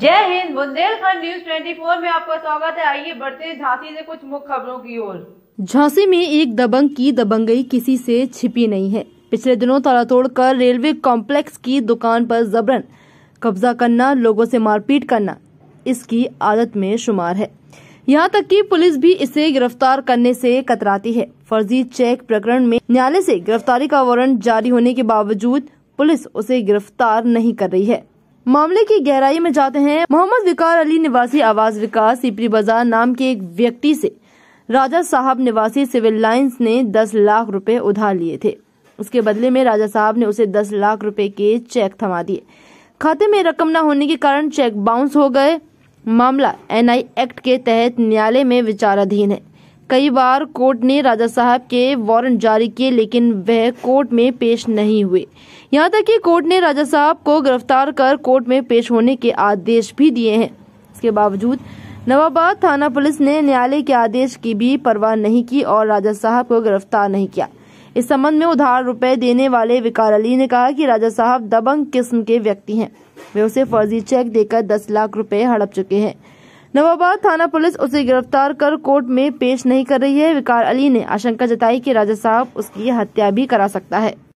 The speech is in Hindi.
जय हिंद बुंदेलखंड न्यूज 24 में आपका स्वागत है आइए बढ़ते हैं झांसी से कुछ मुख्य खबरों की ओर झांसी में एक दबंग की दबंगई किसी से छिपी नहीं है पिछले दिनों ताला तोड़कर रेलवे कॉम्प्लेक्स की दुकान पर जबरन कब्जा करना लोगों से मारपीट करना इसकी आदत में शुमार है यहाँ तक कि पुलिस भी इसे गिरफ्तार करने से कतराती है फर्जी चेक प्रकरण में न्यायालय से गिरफ्तारी का वारंट जारी होने के बावजूद पुलिस उसे गिरफ्तार नहीं कर रही है मामले की गहराई में जाते हैं मोहम्मद विकार अली निवासी आवास विकास सीपरी बाजार नाम के एक व्यक्ति से राजा साहब निवासी सिविल लाइन्स ने 10 लाख रुपए उधार लिए थे उसके बदले में राजा साहब ने उसे 10 लाख रुपए के चेक थमा दिए खाते में रकम न होने के कारण चेक बाउंस हो गए मामला एनआई एक्ट के तहत न्यायालय में विचाराधीन है कई बार कोर्ट ने राजा साहब के वारंट जारी किए लेकिन वह कोर्ट में पेश नहीं हुए यहाँ तक कि कोर्ट ने राजा साहब को गिरफ्तार कर कोर्ट में पेश होने के आदेश भी दिए हैं इसके बावजूद नवाबाद थाना पुलिस ने न्यायालय के आदेश की भी परवाह नहीं की और राजा साहब को गिरफ्तार नहीं किया इस संबंध में उधार रुपए देने वाले विकार अली ने कहा कि राजा साहब दबंग किस्म के व्यक्ति हैं वे उसे फर्जी चेक देकर दस लाख रुपए हड़प चुके हैं नवाबाद थाना पुलिस उसे गिरफ्तार कर कोर्ट में पेश नहीं कर रही है विकार अली ने आशंका जताई कि राजा साहब उसकी हत्या भी करा सकता है